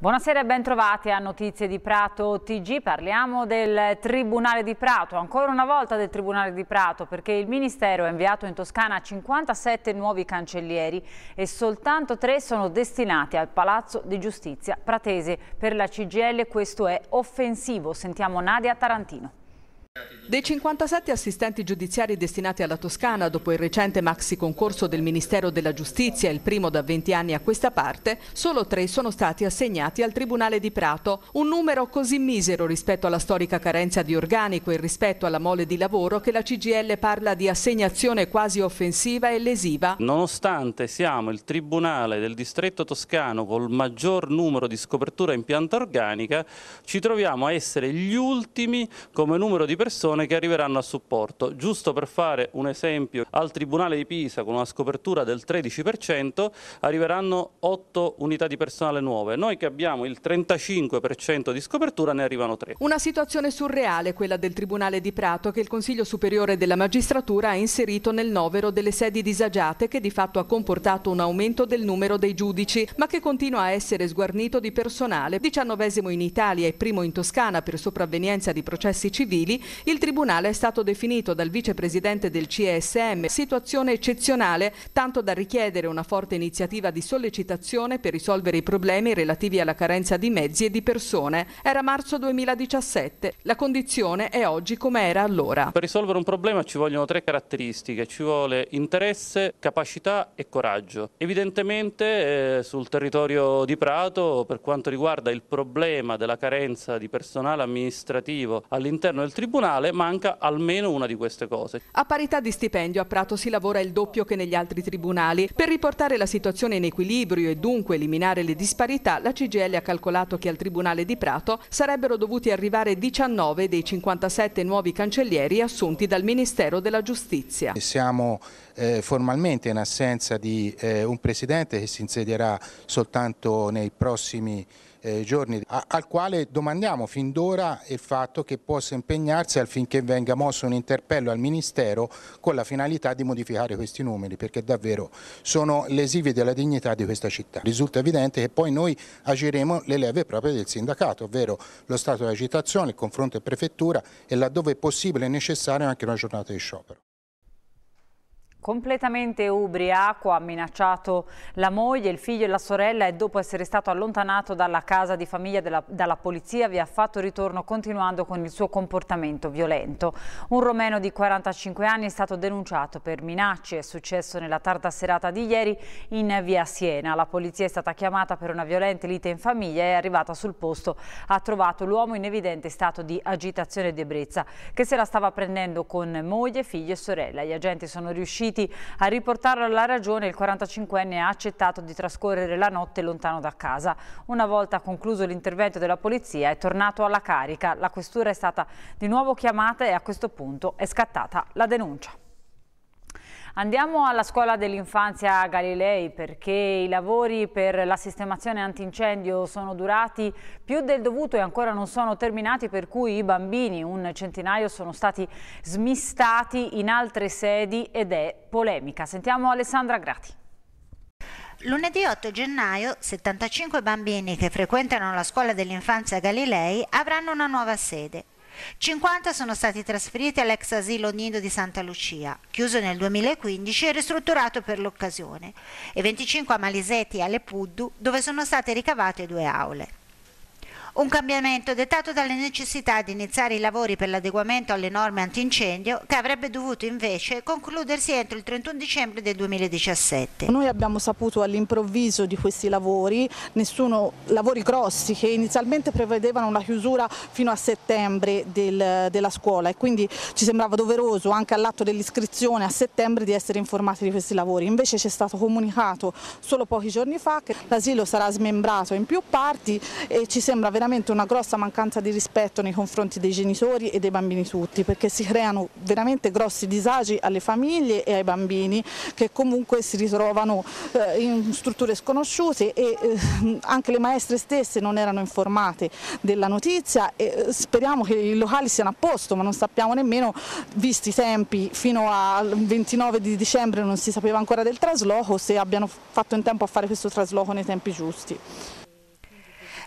Buonasera e bentrovati a Notizie di Prato TG. Parliamo del Tribunale di Prato, ancora una volta del Tribunale di Prato, perché il Ministero ha inviato in Toscana 57 nuovi cancellieri e soltanto tre sono destinati al Palazzo di Giustizia Pratese. Per la CGL questo è offensivo. Sentiamo Nadia Tarantino. Dei 57 assistenti giudiziari destinati alla Toscana dopo il recente maxi concorso del Ministero della Giustizia, il primo da 20 anni a questa parte, solo tre sono stati assegnati al Tribunale di Prato, un numero così misero rispetto alla storica carenza di organico e rispetto alla mole di lavoro che la CGL parla di assegnazione quasi offensiva e lesiva. Nonostante siamo il Tribunale del Distretto Toscano col maggior numero di scopertura in pianta organica, ci troviamo a essere gli ultimi come numero di persone persone che arriveranno a supporto. Giusto per fare un esempio, al Tribunale di Pisa con una scopertura del 13% arriveranno 8 unità di personale nuove. Noi che abbiamo il 35% di scopertura ne arrivano 3. Una situazione surreale quella del Tribunale di Prato che il Consiglio Superiore della Magistratura ha inserito nel novero delle sedi disagiate che di fatto ha comportato un aumento del numero dei giudici ma che continua a essere sguarnito di personale, diciannovesimo in Italia e primo in Toscana per sopravvenienza di processi civili, il tribunale è stato definito dal vicepresidente del CSM situazione eccezionale, tanto da richiedere una forte iniziativa di sollecitazione per risolvere i problemi relativi alla carenza di mezzi e di persone. Era marzo 2017, la condizione è oggi come era allora. Per risolvere un problema ci vogliono tre caratteristiche, ci vuole interesse, capacità e coraggio. Evidentemente eh, sul territorio di Prato, per quanto riguarda il problema della carenza di personale amministrativo all'interno del Tribunale, tribunale manca almeno una di queste cose. A parità di stipendio a Prato si lavora il doppio che negli altri tribunali. Per riportare la situazione in equilibrio e dunque eliminare le disparità, la CGL ha calcolato che al Tribunale di Prato sarebbero dovuti arrivare 19 dei 57 nuovi cancellieri assunti dal Ministero della Giustizia. Siamo eh, formalmente in assenza di eh, un Presidente che si insedierà soltanto nei prossimi eh, giorni, a, al quale domandiamo fin d'ora il fatto che possa impegnarsi Marzial finché venga mosso un interpello al Ministero con la finalità di modificare questi numeri perché davvero sono lesivi della dignità di questa città. Risulta evidente che poi noi agiremo le leve proprie del sindacato, ovvero lo stato di agitazione, il confronto e prefettura e laddove è possibile e necessario anche una giornata di sciopero completamente ubriaco, ha minacciato la moglie, il figlio e la sorella e dopo essere stato allontanato dalla casa di famiglia della, dalla polizia vi ha fatto ritorno continuando con il suo comportamento violento. Un romeno di 45 anni è stato denunciato per minacce, è successo nella tarda serata di ieri in via Siena. La polizia è stata chiamata per una violente lite in famiglia e è arrivata sul posto. Ha trovato l'uomo in evidente stato di agitazione ed ebbrezza che se la stava prendendo con moglie, figlio e sorella. Gli agenti sono riusciti riusciti a riportarlo alla ragione, il 45enne ha accettato di trascorrere la notte lontano da casa. Una volta concluso l'intervento della polizia è tornato alla carica. La questura è stata di nuovo chiamata e a questo punto è scattata la denuncia. Andiamo alla scuola dell'infanzia Galilei perché i lavori per la sistemazione antincendio sono durati più del dovuto e ancora non sono terminati per cui i bambini, un centinaio, sono stati smistati in altre sedi ed è polemica. Sentiamo Alessandra Grati. Lunedì 8 gennaio 75 bambini che frequentano la scuola dell'infanzia Galilei avranno una nuova sede. 50 sono stati trasferiti all'ex asilo nido di Santa Lucia, chiuso nel 2015 e ristrutturato per l'occasione, e 25 a Maliseti e alle Puddu, dove sono state ricavate due aule. Un cambiamento dettato dalla necessità di iniziare i lavori per l'adeguamento alle norme antincendio che avrebbe dovuto invece concludersi entro il 31 dicembre del 2017. Noi abbiamo saputo all'improvviso di questi lavori, nessuno, lavori grossi che inizialmente prevedevano una chiusura fino a settembre del, della scuola e quindi ci sembrava doveroso anche all'atto dell'iscrizione a settembre di essere informati di questi lavori. Invece ci è stato comunicato solo pochi giorni fa che l'asilo sarà smembrato in più parti e ci sembra veramente veramente una grossa mancanza di rispetto nei confronti dei genitori e dei bambini tutti, perché si creano veramente grossi disagi alle famiglie e ai bambini che comunque si ritrovano eh, in strutture sconosciute e eh, anche le maestre stesse non erano informate della notizia e eh, speriamo che i locali siano a posto, ma non sappiamo nemmeno, visti i tempi, fino al 29 di dicembre non si sapeva ancora del trasloco, se abbiano fatto in tempo a fare questo trasloco nei tempi giusti.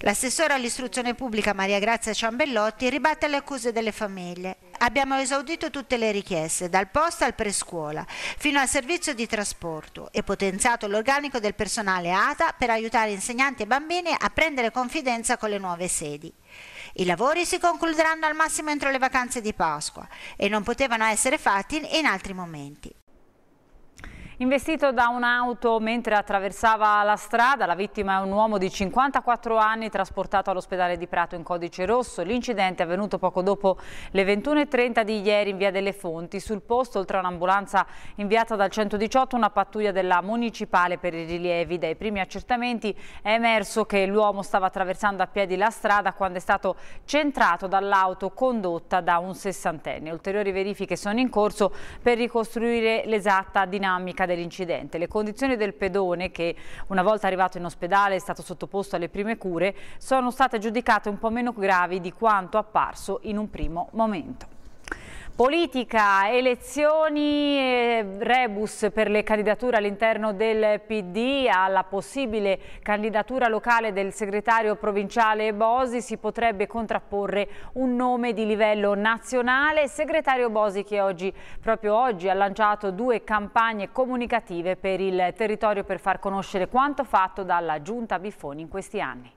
L'assessore all'istruzione pubblica Maria Grazia Ciambellotti ribatte le accuse delle famiglie. Abbiamo esaudito tutte le richieste, dal posto al prescuola, fino al servizio di trasporto e potenziato l'organico del personale ATA per aiutare insegnanti e bambini a prendere confidenza con le nuove sedi. I lavori si concluderanno al massimo entro le vacanze di Pasqua e non potevano essere fatti in altri momenti. Investito da un'auto mentre attraversava la strada, la vittima è un uomo di 54 anni trasportato all'ospedale di Prato in codice rosso. L'incidente è avvenuto poco dopo le 21.30 di ieri in via delle Fonti. Sul posto, oltre a un'ambulanza inviata dal 118, una pattuglia della Municipale per i rilievi. Dai primi accertamenti è emerso che l'uomo stava attraversando a piedi la strada quando è stato centrato dall'auto condotta da un sessantenne. Ulteriori verifiche sono in corso per ricostruire l'esatta dinamica dell'incidente. Le condizioni del pedone, che una volta arrivato in ospedale è stato sottoposto alle prime cure, sono state giudicate un po' meno gravi di quanto apparso in un primo momento. Politica, elezioni, eh, rebus per le candidature all'interno del PD, alla possibile candidatura locale del segretario provinciale Bosi si potrebbe contrapporre un nome di livello nazionale. Segretario Bosi che oggi, proprio oggi ha lanciato due campagne comunicative per il territorio per far conoscere quanto fatto dalla Giunta Biffoni in questi anni.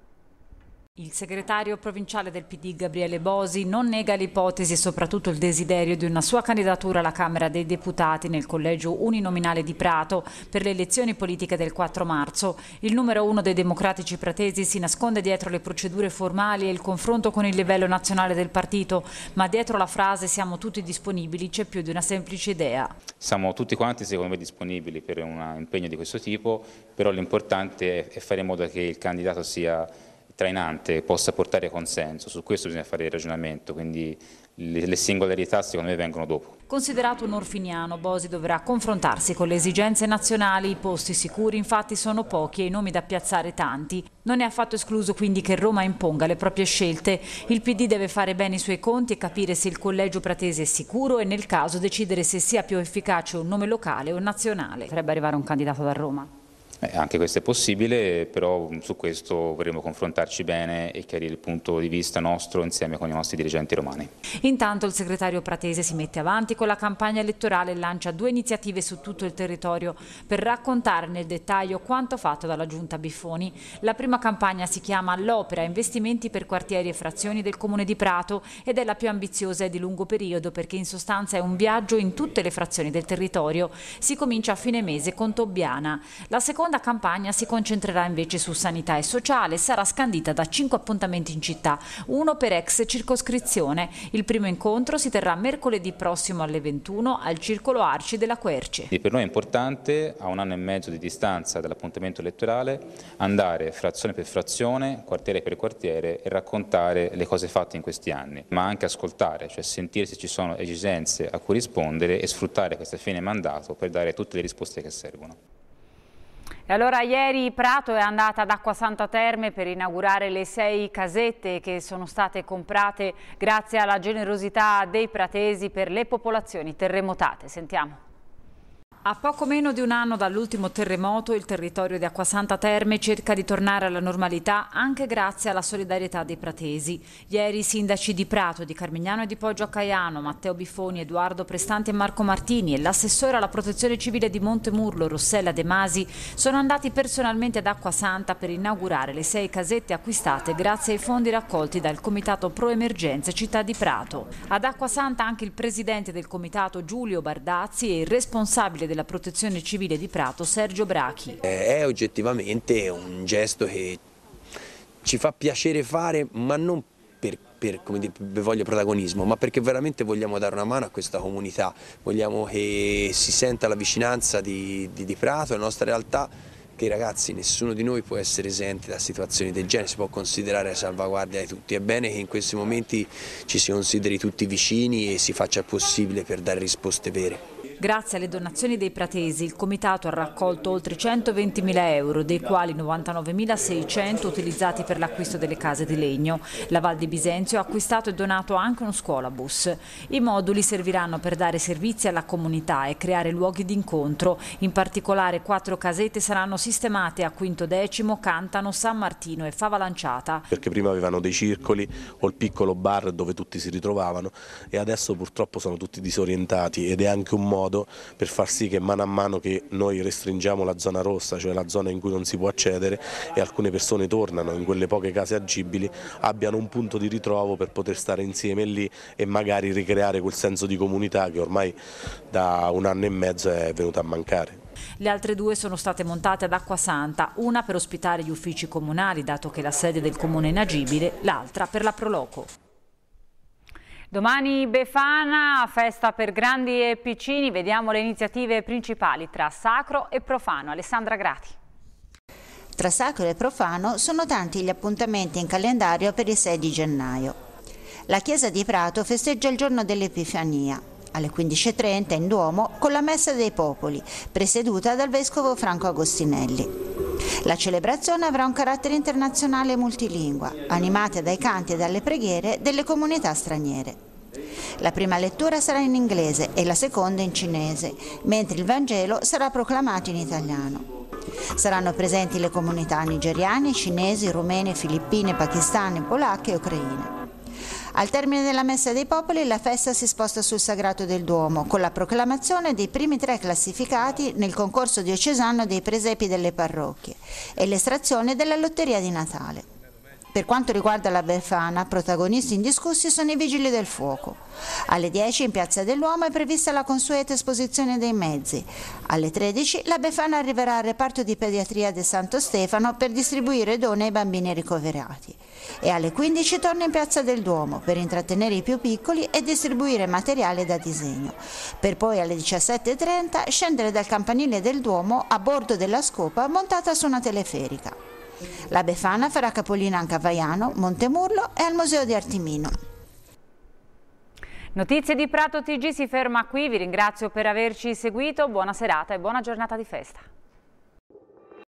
Il segretario provinciale del PD Gabriele Bosi non nega l'ipotesi e soprattutto il desiderio di una sua candidatura alla Camera dei Deputati nel collegio uninominale di Prato per le elezioni politiche del 4 marzo. Il numero uno dei democratici pratesi si nasconde dietro le procedure formali e il confronto con il livello nazionale del partito, ma dietro la frase siamo tutti disponibili c'è più di una semplice idea. Siamo tutti quanti secondo me disponibili per un impegno di questo tipo, però l'importante è fare in modo che il candidato sia trainante possa portare consenso, su questo bisogna fare il ragionamento, quindi le, singolarità secondo me vengono dopo. Considerato un orfiniano, Bosi dovrà confrontarsi con le esigenze nazionali, i posti sicuri infatti sono pochi e i nomi da piazzare tanti. Non è affatto escluso quindi che Roma imponga le proprie scelte. Il PD deve fare bene i suoi conti e capire se il collegio pratese è sicuro e nel caso decidere se sia più efficace un nome locale o nazionale. Potrebbe arrivare un candidato da Roma. Eh, anche questo è possibile, però mm, su questo vorremmo confrontarci bene e chiarire il punto di vista nostro insieme con i nostri dirigenti romani. Intanto il segretario Pratese si mette avanti con la campagna elettorale e lancia due iniziative su tutto il territorio per raccontare nel dettaglio quanto fatto dalla giunta Biffoni. La prima campagna si chiama L'opera, investimenti per quartieri e frazioni del comune di Prato ed è la più ambiziosa e di lungo periodo perché in sostanza è un viaggio in tutte le frazioni del territorio. Si comincia a fine mese con Tobbiana. La seconda seconda campagna si concentrerà invece su sanità e sociale e sarà scandita da cinque appuntamenti in città, uno per ex circoscrizione. Il primo incontro si terrà mercoledì prossimo alle 21 al Circolo Arci della Querci. E per noi è importante, a un anno e mezzo di distanza dall'appuntamento elettorale, andare frazione per frazione, quartiere per quartiere e raccontare le cose fatte in questi anni, ma anche ascoltare, cioè sentire se ci sono esigenze a cui rispondere e sfruttare questa fine mandato per dare tutte le risposte che servono. E allora ieri Prato è andata ad Acqua Santa Terme per inaugurare le sei casette che sono state comprate grazie alla generosità dei pratesi per le popolazioni terremotate. Sentiamo. A poco meno di un anno dall'ultimo terremoto, il territorio di Acquasanta Terme cerca di tornare alla normalità anche grazie alla solidarietà dei pratesi. Ieri i sindaci di Prato, di Carmignano e di Poggio a Caiano, Matteo Bifoni, Edoardo Prestanti e Marco Martini e l'assessore alla protezione civile di Montemurlo, Rossella De Masi, sono andati personalmente ad Acquasanta per inaugurare le sei casette acquistate grazie ai fondi raccolti dal Comitato Pro Emergenze Città di Prato. Ad Acquasanta anche il presidente del comitato Giulio Bardazzi e il responsabile del della Protezione Civile di Prato, Sergio Brachi. Eh, è oggettivamente un gesto che ci fa piacere fare, ma non per, per come dire, voglio protagonismo, ma perché veramente vogliamo dare una mano a questa comunità, vogliamo che si senta la vicinanza di, di, di Prato, la nostra realtà, che ragazzi nessuno di noi può essere esente da situazioni del genere, si può considerare la salvaguardia di tutti, è bene che in questi momenti ci si consideri tutti vicini e si faccia il possibile per dare risposte vere. Grazie alle donazioni dei pratesi il comitato ha raccolto oltre 120.000 euro, dei quali 99.600 utilizzati per l'acquisto delle case di legno. La Val di Bisenzio ha acquistato e donato anche uno scuolabus. I moduli serviranno per dare servizi alla comunità e creare luoghi d'incontro. In particolare quattro casette saranno sistemate a Quinto Decimo, Cantano, San Martino e Fava Lanciata. Perché prima avevano dei circoli o il piccolo bar dove tutti si ritrovavano e adesso purtroppo sono tutti disorientati ed è anche un modo modo per far sì che mano a mano che noi restringiamo la zona rossa, cioè la zona in cui non si può accedere e alcune persone tornano in quelle poche case agibili, abbiano un punto di ritrovo per poter stare insieme lì e magari ricreare quel senso di comunità che ormai da un anno e mezzo è venuto a mancare. Le altre due sono state montate ad Acqua Santa, una per ospitare gli uffici comunali, dato che la sede del comune è inagibile, l'altra per la Proloco. Domani Befana, festa per grandi e piccini, vediamo le iniziative principali tra sacro e profano. Alessandra Grati. Tra sacro e profano sono tanti gli appuntamenti in calendario per il 6 di gennaio. La chiesa di Prato festeggia il giorno dell'Epifania, alle 15.30 in Duomo, con la Messa dei Popoli, presieduta dal vescovo Franco Agostinelli. La celebrazione avrà un carattere internazionale e multilingua, animata dai canti e dalle preghiere delle comunità straniere. La prima lettura sarà in inglese e la seconda in cinese, mentre il Vangelo sarà proclamato in italiano. Saranno presenti le comunità nigeriane, cinesi, rumene, filippine, pakistane, polacche e ucraine. Al termine della Messa dei Popoli la festa si sposta sul Sagrato del Duomo con la proclamazione dei primi tre classificati nel concorso diocesano dei presepi delle parrocchie e l'estrazione della lotteria di Natale. Per quanto riguarda la Befana, protagonisti indiscussi sono i vigili del fuoco. Alle 10 in Piazza dell'Uomo è prevista la consueta esposizione dei mezzi. Alle 13 la Befana arriverà al reparto di pediatria del Santo Stefano per distribuire doni ai bambini ricoverati. E alle 15 torna in Piazza del Duomo per intrattenere i più piccoli e distribuire materiale da disegno. Per poi alle 17.30 scendere dal campanile del Duomo a bordo della scopa montata su una teleferica. La Befana farà capolino anche a Vaiano, Montemurlo e al Museo di Artimino. Notizie di Prato TG si ferma qui, vi ringrazio per averci seguito, buona serata e buona giornata di festa.